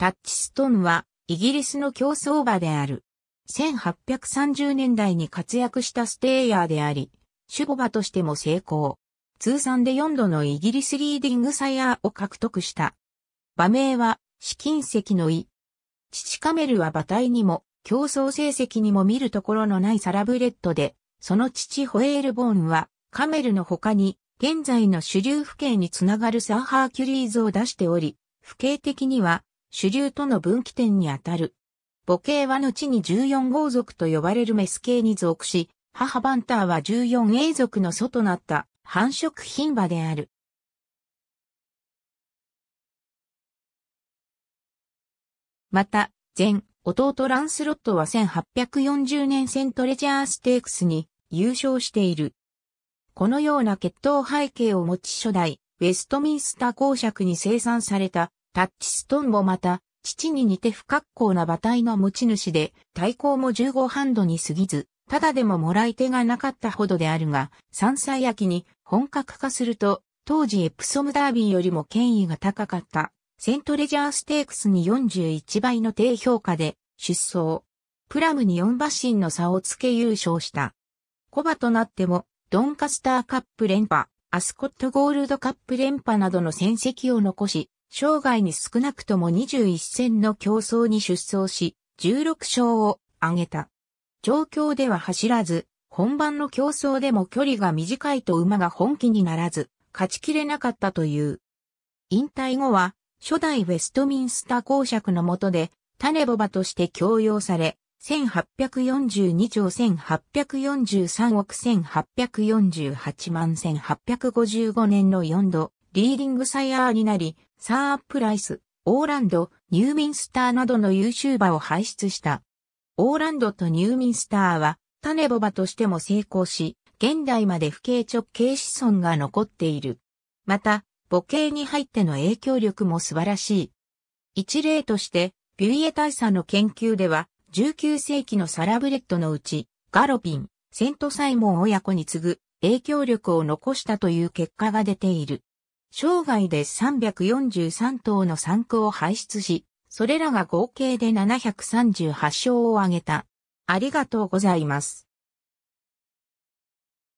タッチストーンはイギリスの競争馬である。1830年代に活躍したステイヤーであり、守護馬としても成功。通算で4度のイギリスリーディングサイヤーを獲得した。馬名は、試金石の意。父カメルは馬体にも、競争成績にも見るところのないサラブレッドで、その父ホエールボーンは、カメルの他に、現在の主流府警につながるサーハーキュリーズを出しており、府警的には、主流との分岐点にあたる。母系は後に14号族と呼ばれるメス系に属し、母バンターは 14A 族の祖となった繁殖牝馬である。また、前、弟ランスロットは1840年セントレジャーステークスに優勝している。このような血統背景を持ち初代、ウェストミンスター公爵に生産されたタッチストンもまた、父に似て不格好な馬体の持ち主で、対抗も15ハンドに過ぎず、ただでももらい手がなかったほどであるが、山菜焼きに本格化すると、当時エプソムダービーよりも権威が高かった、セントレジャーステークスに41倍の低評価で出走。プラムに4馬身の差をつけ優勝した。コバとなっても、ドンカスターカップ連覇、アスコットゴールドカップ連覇などの戦績を残し、生涯に少なくとも21戦の競争に出走し、16勝を挙げた。状況では走らず、本番の競争でも距離が短いと馬が本気にならず、勝ちきれなかったという。引退後は、初代ウェストミンスター公爵の下で、種ボバとして強用され、1842兆1843億1848万1855年の4度、リーディングサイヤーになり、サー・プライス、オーランド、ニューミンスターなどの優秀馬を輩出した。オーランドとニューミンスターは、種ボバとしても成功し、現代まで不景直系子孫が残っている。また、母系に入っての影響力も素晴らしい。一例として、ビュイエ大佐の研究では、19世紀のサラブレッドのうち、ガロピン、セントサイモン親子に次ぐ影響力を残したという結果が出ている。生涯で343頭の産駒を輩出し、それらが合計で738勝を挙げた。ありがとうございます。